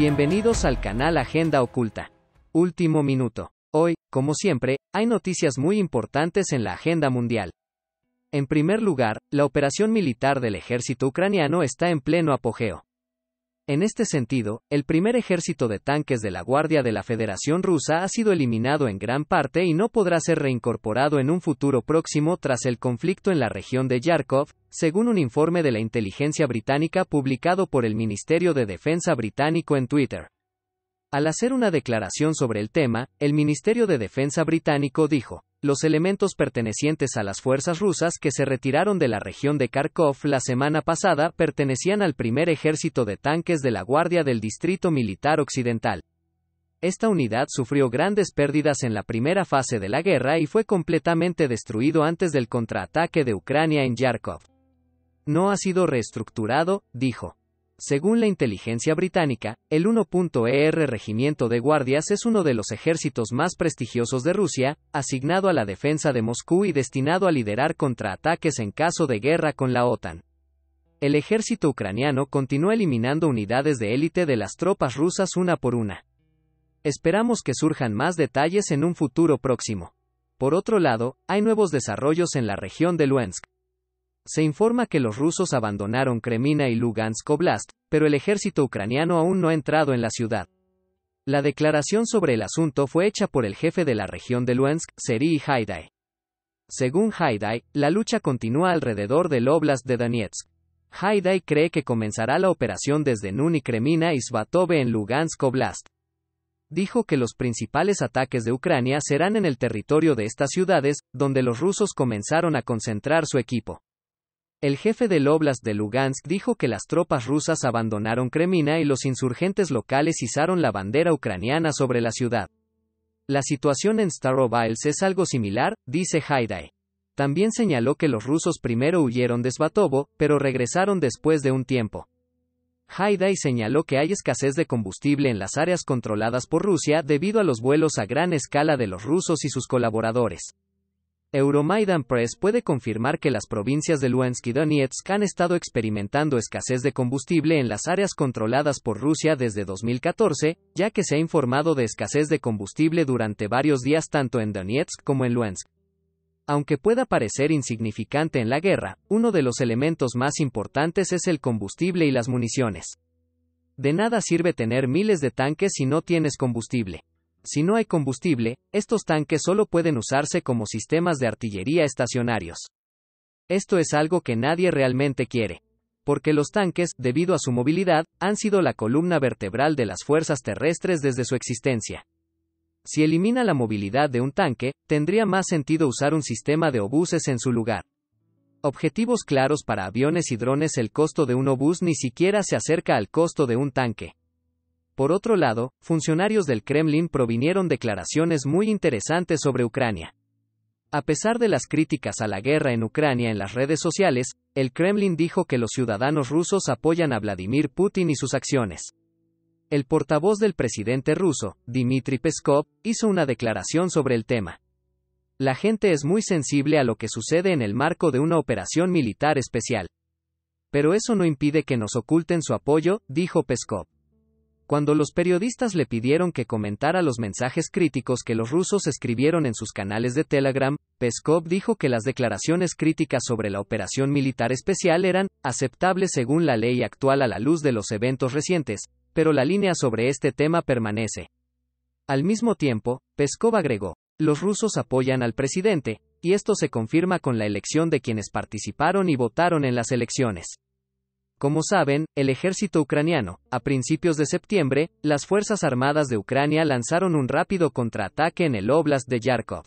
Bienvenidos al canal Agenda Oculta. Último minuto. Hoy, como siempre, hay noticias muy importantes en la agenda mundial. En primer lugar, la operación militar del ejército ucraniano está en pleno apogeo. En este sentido, el primer ejército de tanques de la Guardia de la Federación Rusa ha sido eliminado en gran parte y no podrá ser reincorporado en un futuro próximo tras el conflicto en la región de Yarkov, según un informe de la inteligencia británica publicado por el Ministerio de Defensa británico en Twitter. Al hacer una declaración sobre el tema, el Ministerio de Defensa británico dijo, los elementos pertenecientes a las fuerzas rusas que se retiraron de la región de Kharkov la semana pasada pertenecían al primer ejército de tanques de la Guardia del Distrito Militar Occidental. Esta unidad sufrió grandes pérdidas en la primera fase de la guerra y fue completamente destruido antes del contraataque de Ucrania en Yarkov. No ha sido reestructurado, dijo. Según la inteligencia británica, el 1.ER Regimiento de Guardias es uno de los ejércitos más prestigiosos de Rusia, asignado a la defensa de Moscú y destinado a liderar contraataques en caso de guerra con la OTAN. El ejército ucraniano continúa eliminando unidades de élite de las tropas rusas una por una. Esperamos que surjan más detalles en un futuro próximo. Por otro lado, hay nuevos desarrollos en la región de Luhansk. Se informa que los rusos abandonaron Kremina y Lugansk Oblast, pero el ejército ucraniano aún no ha entrado en la ciudad. La declaración sobre el asunto fue hecha por el jefe de la región de Luhansk, Serhiy Haidai. Según Haidai, la lucha continúa alrededor del Oblast de Donetsk. Haidai cree que comenzará la operación desde Nun y Kremina y Svatove en Lugansk Oblast. Dijo que los principales ataques de Ucrania serán en el territorio de estas ciudades, donde los rusos comenzaron a concentrar su equipo. El jefe del Oblast de Lugansk dijo que las tropas rusas abandonaron Kremina y los insurgentes locales izaron la bandera ucraniana sobre la ciudad. La situación en Starobiles es algo similar, dice Haidai. También señaló que los rusos primero huyeron de Svatovo, pero regresaron después de un tiempo. Haidai señaló que hay escasez de combustible en las áreas controladas por Rusia debido a los vuelos a gran escala de los rusos y sus colaboradores. Euromaidan Press puede confirmar que las provincias de Luhansk y Donetsk han estado experimentando escasez de combustible en las áreas controladas por Rusia desde 2014, ya que se ha informado de escasez de combustible durante varios días tanto en Donetsk como en Luhansk. Aunque pueda parecer insignificante en la guerra, uno de los elementos más importantes es el combustible y las municiones. De nada sirve tener miles de tanques si no tienes combustible. Si no hay combustible, estos tanques solo pueden usarse como sistemas de artillería estacionarios. Esto es algo que nadie realmente quiere. Porque los tanques, debido a su movilidad, han sido la columna vertebral de las fuerzas terrestres desde su existencia. Si elimina la movilidad de un tanque, tendría más sentido usar un sistema de obuses en su lugar. Objetivos claros para aviones y drones El costo de un obús ni siquiera se acerca al costo de un tanque. Por otro lado, funcionarios del Kremlin provinieron declaraciones muy interesantes sobre Ucrania. A pesar de las críticas a la guerra en Ucrania en las redes sociales, el Kremlin dijo que los ciudadanos rusos apoyan a Vladimir Putin y sus acciones. El portavoz del presidente ruso, Dmitry Peskov, hizo una declaración sobre el tema. La gente es muy sensible a lo que sucede en el marco de una operación militar especial. Pero eso no impide que nos oculten su apoyo, dijo Peskov. Cuando los periodistas le pidieron que comentara los mensajes críticos que los rusos escribieron en sus canales de Telegram, Peskov dijo que las declaraciones críticas sobre la operación militar especial eran aceptables según la ley actual a la luz de los eventos recientes, pero la línea sobre este tema permanece. Al mismo tiempo, Peskov agregó, los rusos apoyan al presidente, y esto se confirma con la elección de quienes participaron y votaron en las elecciones. Como saben, el ejército ucraniano, a principios de septiembre, las Fuerzas Armadas de Ucrania lanzaron un rápido contraataque en el Oblast de Yarkov.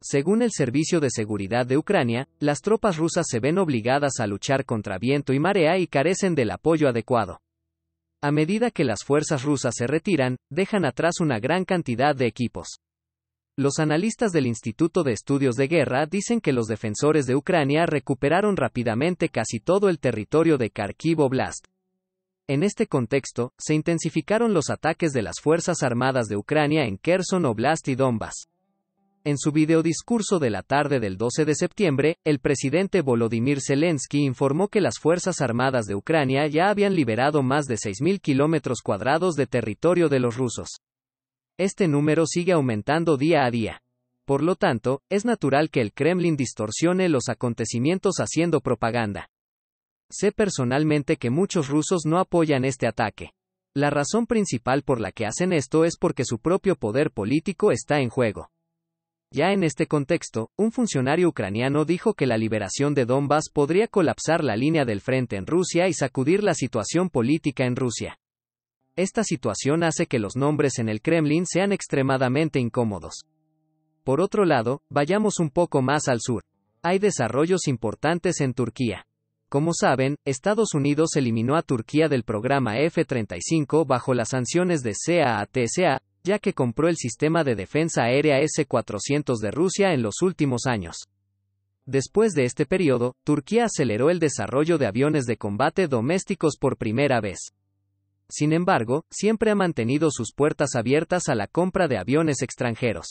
Según el Servicio de Seguridad de Ucrania, las tropas rusas se ven obligadas a luchar contra viento y marea y carecen del apoyo adecuado. A medida que las fuerzas rusas se retiran, dejan atrás una gran cantidad de equipos. Los analistas del Instituto de Estudios de Guerra dicen que los defensores de Ucrania recuperaron rápidamente casi todo el territorio de Kharkiv Oblast. En este contexto, se intensificaron los ataques de las Fuerzas Armadas de Ucrania en Kherson Oblast y Donbass. En su videodiscurso de la tarde del 12 de septiembre, el presidente Volodymyr Zelensky informó que las Fuerzas Armadas de Ucrania ya habían liberado más de 6.000 kilómetros cuadrados de territorio de los rusos. Este número sigue aumentando día a día. Por lo tanto, es natural que el Kremlin distorsione los acontecimientos haciendo propaganda. Sé personalmente que muchos rusos no apoyan este ataque. La razón principal por la que hacen esto es porque su propio poder político está en juego. Ya en este contexto, un funcionario ucraniano dijo que la liberación de Donbass podría colapsar la línea del frente en Rusia y sacudir la situación política en Rusia. Esta situación hace que los nombres en el Kremlin sean extremadamente incómodos. Por otro lado, vayamos un poco más al sur. Hay desarrollos importantes en Turquía. Como saben, Estados Unidos eliminó a Turquía del programa F-35 bajo las sanciones de CAATSA, ya que compró el sistema de defensa aérea S-400 de Rusia en los últimos años. Después de este periodo, Turquía aceleró el desarrollo de aviones de combate domésticos por primera vez sin embargo, siempre ha mantenido sus puertas abiertas a la compra de aviones extranjeros.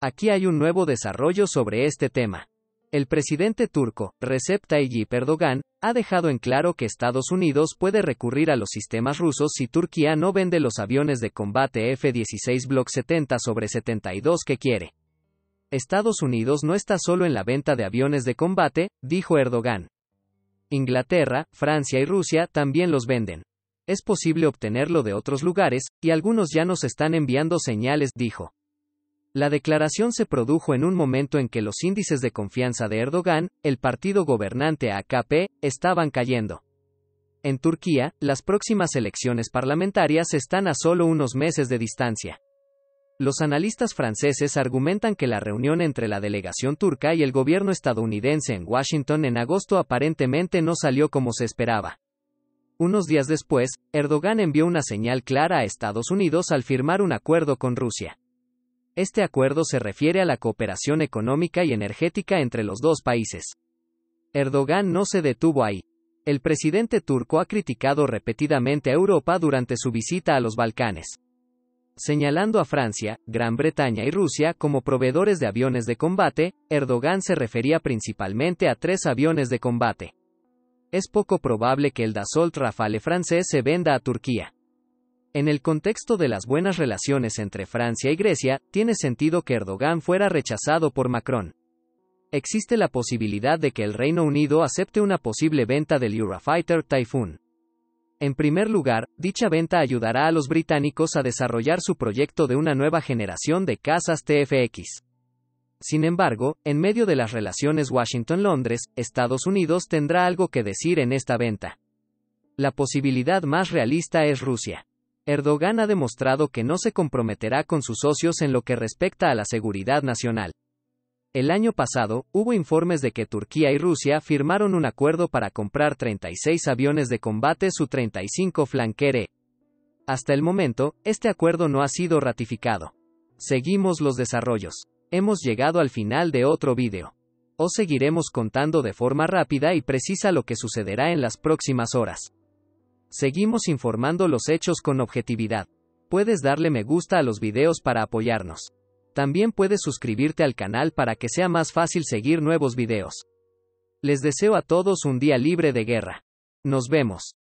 Aquí hay un nuevo desarrollo sobre este tema. El presidente turco, Recep Tayyip Erdogan, ha dejado en claro que Estados Unidos puede recurrir a los sistemas rusos si Turquía no vende los aviones de combate F-16 Block 70 sobre 72 que quiere. Estados Unidos no está solo en la venta de aviones de combate, dijo Erdogan. Inglaterra, Francia y Rusia también los venden es posible obtenerlo de otros lugares, y algunos ya nos están enviando señales, dijo. La declaración se produjo en un momento en que los índices de confianza de Erdogan, el partido gobernante AKP, estaban cayendo. En Turquía, las próximas elecciones parlamentarias están a solo unos meses de distancia. Los analistas franceses argumentan que la reunión entre la delegación turca y el gobierno estadounidense en Washington en agosto aparentemente no salió como se esperaba. Unos días después, Erdogan envió una señal clara a Estados Unidos al firmar un acuerdo con Rusia. Este acuerdo se refiere a la cooperación económica y energética entre los dos países. Erdogan no se detuvo ahí. El presidente turco ha criticado repetidamente a Europa durante su visita a los Balcanes señalando a Francia, Gran Bretaña y Rusia como proveedores de aviones de combate, Erdogan se refería principalmente a tres aviones de combate es poco probable que el Dassault Rafale francés se venda a Turquía. En el contexto de las buenas relaciones entre Francia y Grecia, tiene sentido que Erdogan fuera rechazado por Macron. Existe la posibilidad de que el Reino Unido acepte una posible venta del Eurofighter Typhoon. En primer lugar, dicha venta ayudará a los británicos a desarrollar su proyecto de una nueva generación de casas TFX. Sin embargo, en medio de las relaciones Washington-Londres, Estados Unidos tendrá algo que decir en esta venta. La posibilidad más realista es Rusia. Erdogan ha demostrado que no se comprometerá con sus socios en lo que respecta a la seguridad nacional. El año pasado, hubo informes de que Turquía y Rusia firmaron un acuerdo para comprar 36 aviones de combate Su-35 Flanker Hasta el momento, este acuerdo no ha sido ratificado. Seguimos los desarrollos. Hemos llegado al final de otro vídeo. Os seguiremos contando de forma rápida y precisa lo que sucederá en las próximas horas. Seguimos informando los hechos con objetividad. Puedes darle me gusta a los videos para apoyarnos. También puedes suscribirte al canal para que sea más fácil seguir nuevos videos. Les deseo a todos un día libre de guerra. Nos vemos.